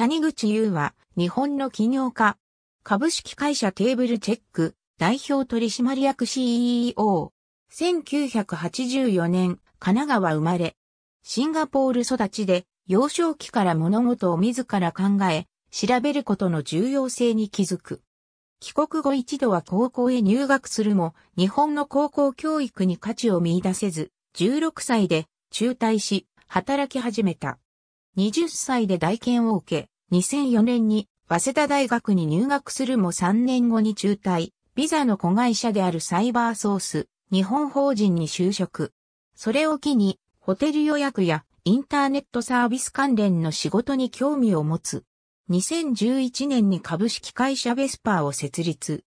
谷口優は、日本の起業家。株式会社テーブルチェック、代表取締役 CEO。1984年、神奈川生まれ。シンガポール育ちで、幼少期から物事を自ら考え、調べることの重要性に気づく。帰国後一度は高校へ入学するも、日本の高校教育に価値を見出せず、16歳で中退し、働き始めた。20歳で代見を受け、2004年に早稲田大学に入学するも3年後に中退、ビザの子会社であるサイバーソース、日本法人に就職。それを機に、ホテル予約やインターネットサービス関連の仕事に興味を持つ。2011年に株式会社ベスパーを設立。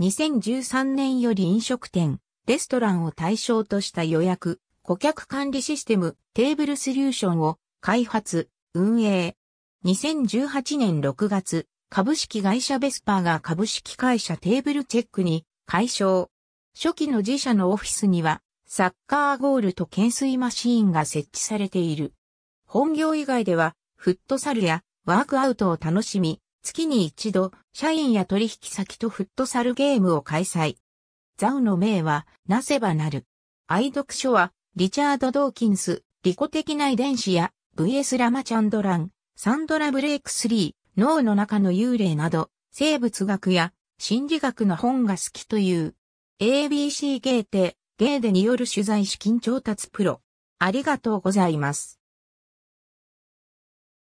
2013年より飲食店、レストランを対象とした予約、顧客管理システム、テーブルソリューションを開発、運営、2018年6月、株式会社ベスパーが株式会社テーブルチェックに解消。初期の自社のオフィスには、サッカーゴールと懸垂マシーンが設置されている。本業以外では、フットサルやワークアウトを楽しみ、月に一度、社員や取引先とフットサルゲームを開催。ザウの名は、なせばなる。愛読書は、リチャード・ドーキンス、利己的な遺伝子や、VS ラマチャンドラン、サンドラ・ブレイク3、脳の中の幽霊など、生物学や心理学の本が好きという、ABC ゲーテ、ゲーデによる取材資金調達プロ。ありがとうございます。